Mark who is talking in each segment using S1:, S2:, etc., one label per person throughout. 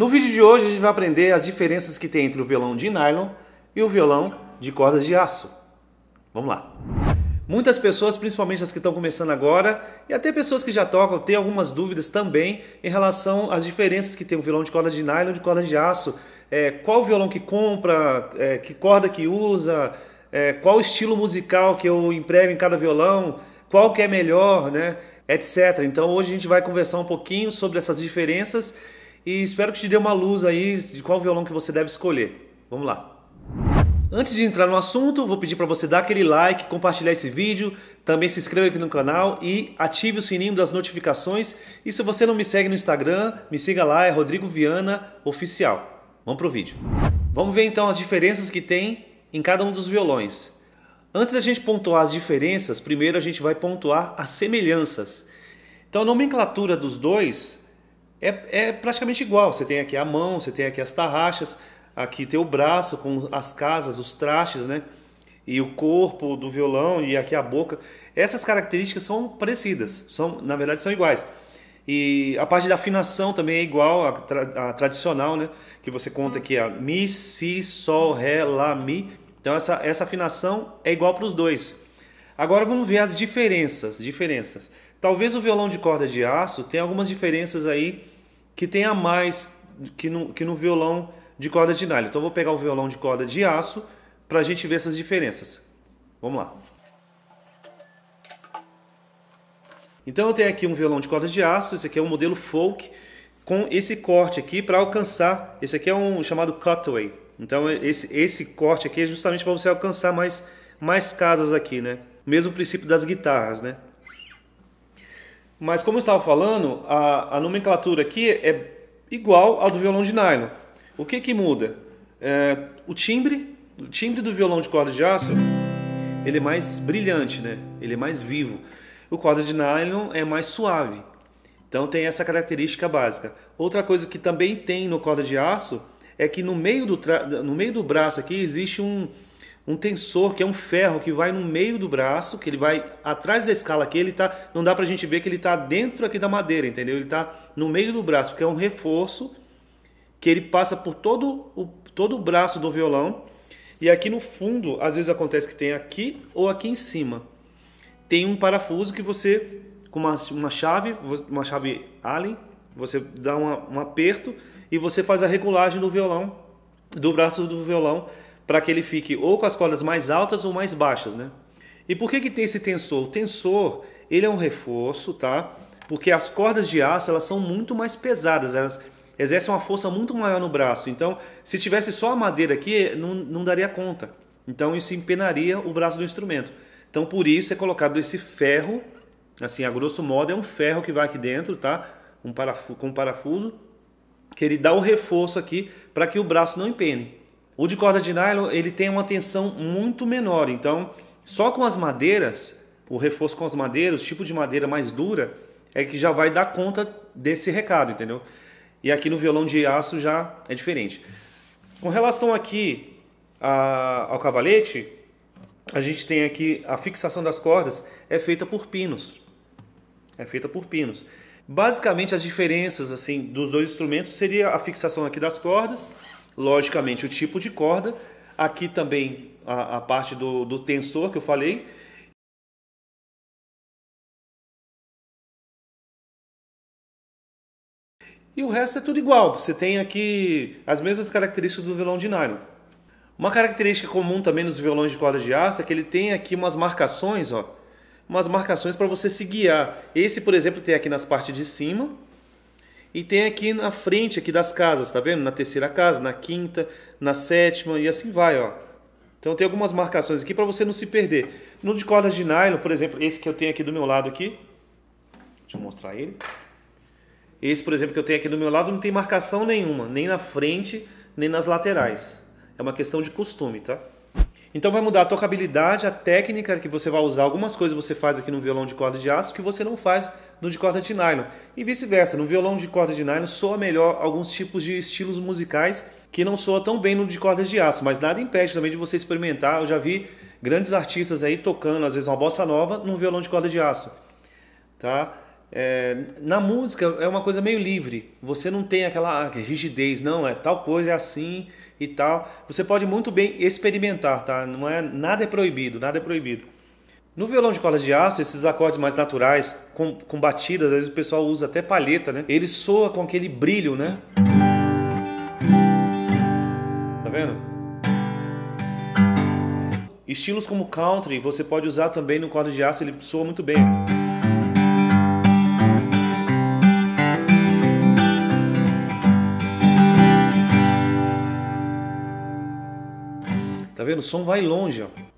S1: No vídeo de hoje a gente vai aprender as diferenças que tem entre o violão de nylon e o violão de cordas de aço. Vamos lá! Muitas pessoas, principalmente as que estão começando agora, e até pessoas que já tocam, têm algumas dúvidas também em relação às diferenças que tem o violão de corda de nylon e de corda de aço. É, qual violão que compra, é, que corda que usa, é, qual estilo musical que eu emprego em cada violão, qual que é melhor, né, etc. Então hoje a gente vai conversar um pouquinho sobre essas diferenças e espero que te dê uma luz aí de qual violão que você deve escolher. Vamos lá! Antes de entrar no assunto, vou pedir para você dar aquele like, compartilhar esse vídeo, também se inscreva aqui no canal e ative o sininho das notificações. E se você não me segue no Instagram, me siga lá, é Rodrigo Viana Oficial. Vamos pro vídeo. Vamos ver então as diferenças que tem em cada um dos violões. Antes da gente pontuar as diferenças, primeiro a gente vai pontuar as semelhanças. Então a nomenclatura dos dois é, é praticamente igual. Você tem aqui a mão, você tem aqui as tarraxas, aqui tem o braço com as casas, os trastes, né? E o corpo do violão e aqui a boca. Essas características são parecidas, são na verdade são iguais. E a parte da afinação também é igual à, tra tradicional, né? Que você conta aqui a mi, si, sol, ré, lá, mi. Então essa, essa afinação é igual para os dois. Agora vamos ver as diferenças, diferenças. Talvez o violão de corda de aço tenha algumas diferenças aí que tenha mais que no, que no violão de corda de nylon. Então vou pegar o violão de corda de aço para a gente ver essas diferenças. Vamos lá. Então eu tenho aqui um violão de corda de aço, esse aqui é um modelo folk, com esse corte aqui para alcançar, esse aqui é um chamado cutaway. Então esse, esse corte aqui é justamente para você alcançar mais, mais casas aqui, né? Mesmo princípio das guitarras, né? Mas como eu estava falando, a, a nomenclatura aqui é igual ao do violão de nylon. O que que muda? É, o timbre, o timbre do violão de corda de aço, ele é mais brilhante, né? Ele é mais vivo. O corda de nylon é mais suave. Então tem essa característica básica. Outra coisa que também tem no corda de aço é que no meio do, no meio do braço aqui existe um, um tensor, que é um ferro que vai no meio do braço, que ele vai atrás da escala aqui, ele tá, não dá pra gente ver que ele tá dentro aqui da madeira, entendeu? Ele tá no meio do braço, porque é um reforço que ele passa por todo o, todo o braço do violão. E aqui no fundo, às vezes acontece que tem aqui ou aqui em cima. Tem um parafuso que você, com uma, uma chave, uma chave Allen, você dá uma, um aperto e você faz a regulagem do violão, do braço do violão, para que ele fique ou com as cordas mais altas ou mais baixas, né? E por que que tem esse tensor? O tensor, ele é um reforço, tá? Porque as cordas de aço, elas são muito mais pesadas, elas exercem uma força muito maior no braço. Então, se tivesse só a madeira aqui, não, não daria conta. Então, isso empenaria o braço do instrumento. Então, por isso é colocado esse ferro, assim, a grosso modo, é um ferro que vai aqui dentro, tá? Um parafuso, com um parafuso, que ele dá o reforço aqui para que o braço não empene. O de corda de nylon ele tem uma tensão muito menor, então só com as madeiras, o reforço com as madeiras, o tipo de madeira mais dura, é que já vai dar conta desse recado, entendeu? E aqui no violão de aço já é diferente. Com relação aqui a, ao cavalete, a gente tem aqui a fixação das cordas é feita por pinos. É feita por pinos. Basicamente as diferenças assim dos dois instrumentos seria a fixação aqui das cordas logicamente, o tipo de corda, aqui também a, a parte do, do tensor que eu falei, e o resto é tudo igual. Você tem aqui as mesmas características do violão de nylon. Uma característica comum também nos violões de corda de aço é que ele tem aqui umas marcações, ó, umas marcações para você se guiar. Esse, por exemplo, tem aqui nas partes de cima e tem aqui na frente aqui das casas, tá vendo? Na terceira casa, na quinta, na sétima e assim vai, ó. Então tem algumas marcações aqui para você não se perder. No de cordas de nylon, por exemplo, esse que eu tenho aqui do meu lado aqui. Deixa eu mostrar ele. Esse, por exemplo, que eu tenho aqui do meu lado não tem marcação nenhuma, nem na frente, nem nas laterais. É uma questão de costume, tá? Então vai mudar a tocabilidade, a técnica que você vai usar. Algumas coisas você faz aqui no violão de corda de aço que você não faz no de corda de nylon. E vice-versa, no violão de corda de nylon soa melhor alguns tipos de estilos musicais que não soa tão bem no de cordas de aço, mas nada impede também de você experimentar. Eu já vi grandes artistas aí tocando, às vezes, uma bossa nova num violão de corda de aço. Tá? É, na música é uma coisa meio livre. Você não tem aquela ah, rigidez, não, é tal coisa, é assim e tal. Você pode muito bem experimentar, tá? Não é, nada é proibido, nada é proibido. No violão de corda de aço, esses acordes mais naturais, com, com batidas, às vezes o pessoal usa até palheta, né? Ele soa com aquele brilho, né? Tá vendo? Estilos como country, você pode usar também no corda de aço, ele soa muito bem. Tá vendo? O som vai longe, ó.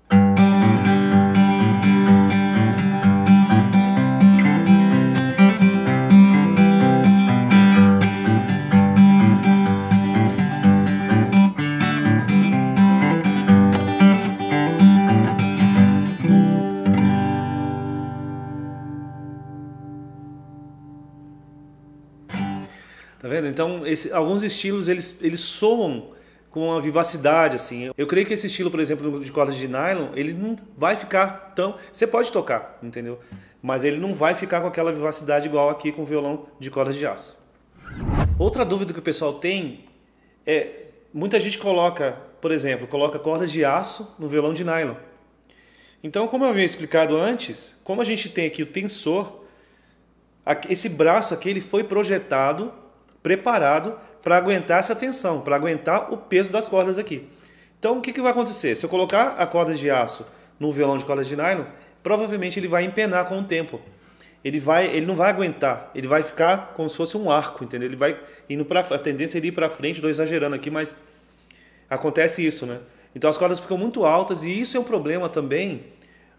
S1: Tá vendo? Então, esse, alguns estilos eles, eles soam com uma vivacidade assim. Eu creio que esse estilo, por exemplo, de cordas de nylon, ele não vai ficar tão, você pode tocar, entendeu? Mas ele não vai ficar com aquela vivacidade igual aqui com o violão de cordas de aço. Outra dúvida que o pessoal tem é muita gente coloca, por exemplo, coloca cordas de aço no violão de nylon. Então, como eu havia explicado antes, como a gente tem aqui o tensor, esse braço aqui ele foi projetado preparado para aguentar essa tensão, para aguentar o peso das cordas aqui. Então, o que, que vai acontecer? Se eu colocar a corda de aço no violão de corda de nylon, provavelmente ele vai empenar com o tempo. Ele, vai, ele não vai aguentar, ele vai ficar como se fosse um arco, entendeu? Ele vai indo para a tendência é ele ir para frente, estou exagerando aqui, mas acontece isso, né? Então as cordas ficam muito altas e isso é um problema também.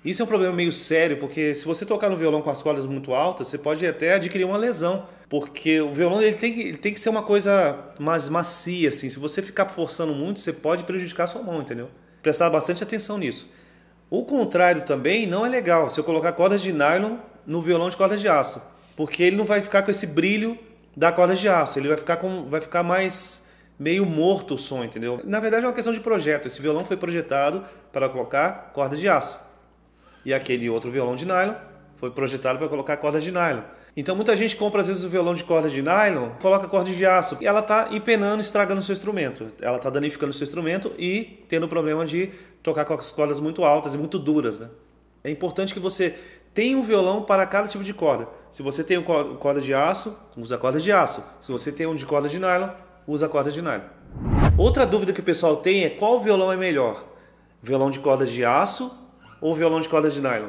S1: Isso é um problema meio sério, porque se você tocar no violão com as cordas muito altas, você pode até adquirir uma lesão porque o violão ele tem, que, ele tem que ser uma coisa mais macia, assim. Se você ficar forçando muito, você pode prejudicar a sua mão, entendeu? Prestar bastante atenção nisso. O contrário também não é legal. Se eu colocar cordas de nylon no violão de cordas de aço, porque ele não vai ficar com esse brilho da corda de aço. Ele vai ficar com, vai ficar mais meio morto o som, entendeu? Na verdade é uma questão de projeto. Esse violão foi projetado para colocar corda de aço e aquele outro violão de nylon foi projetado para colocar corda de nylon. Então muita gente compra às vezes o violão de corda de nylon, coloca corda de aço e ela está empenando, estragando o seu instrumento. Ela está danificando o seu instrumento e tendo o problema de tocar com as cordas muito altas e muito duras, né? É importante que você tenha um violão para cada tipo de corda. Se você tem um corda de aço, usa corda de aço. Se você tem um de corda de nylon, usa corda de nylon. Outra dúvida que o pessoal tem é qual violão é melhor? Violão de corda de aço ou violão de corda de nylon?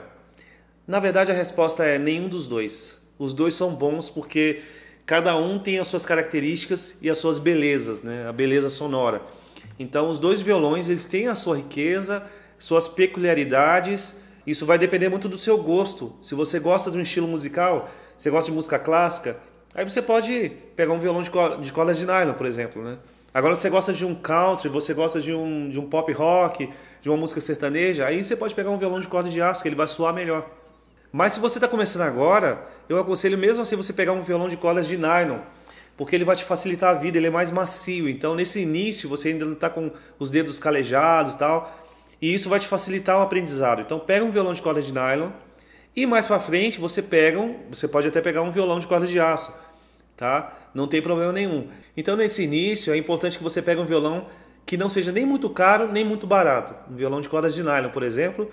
S1: Na verdade, a resposta é nenhum dos dois. Os dois são bons porque cada um tem as suas características e as suas belezas, né? A beleza sonora. Então, os dois violões, eles têm a sua riqueza, suas peculiaridades. Isso vai depender muito do seu gosto. Se você gosta de um estilo musical, você gosta de música clássica, aí você pode pegar um violão de, de cordas de nylon, por exemplo, né? Agora, se você gosta de um country, você gosta de um, de um pop rock, de uma música sertaneja, aí você pode pegar um violão de corda de aço, que ele vai soar melhor. Mas se você está começando agora, eu aconselho mesmo assim você pegar um violão de cordas de nylon, porque ele vai te facilitar a vida, ele é mais macio. Então, nesse início, você ainda não está com os dedos calejados e tal, e isso vai te facilitar o aprendizado. Então, pega um violão de corda de nylon e mais para frente você pega um, você pode até pegar um violão de corda de aço, tá? Não tem problema nenhum. Então, nesse início, é importante que você pegue um violão que não seja nem muito caro, nem muito barato. Um violão de cordas de nylon, por exemplo,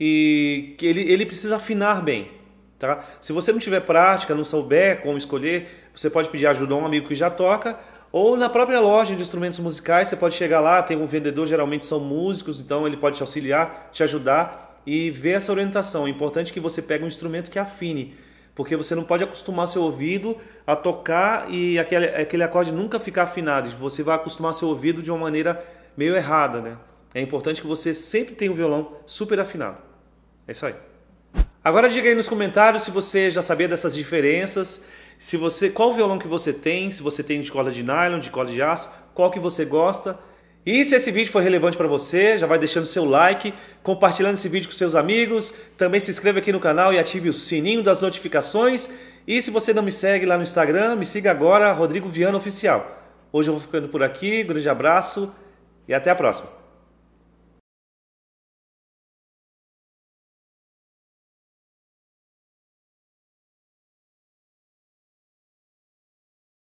S1: e que ele, ele precisa afinar bem. Tá? Se você não tiver prática, não souber como escolher, você pode pedir ajuda a um amigo que já toca ou na própria loja de instrumentos musicais, você pode chegar lá, tem um vendedor, geralmente são músicos, então ele pode te auxiliar, te ajudar e ver essa orientação. É importante que você pegue um instrumento que afine, porque você não pode acostumar seu ouvido a tocar e aquele, aquele acorde nunca ficar afinado. Você vai acostumar seu ouvido de uma maneira meio errada, né? É importante que você sempre tenha o um violão super afinado. É isso aí. Agora diga aí nos comentários se você já sabia dessas diferenças, se você qual violão que você tem, se você tem de cola de nylon, de cola de aço, qual que você gosta. E se esse vídeo foi relevante para você, já vai deixando seu like, compartilhando esse vídeo com seus amigos, também se inscreva aqui no canal e ative o sininho das notificações. E se você não me segue lá no Instagram, me siga agora, Rodrigo Viana Oficial. Hoje eu vou ficando por aqui, grande abraço e até a próxima.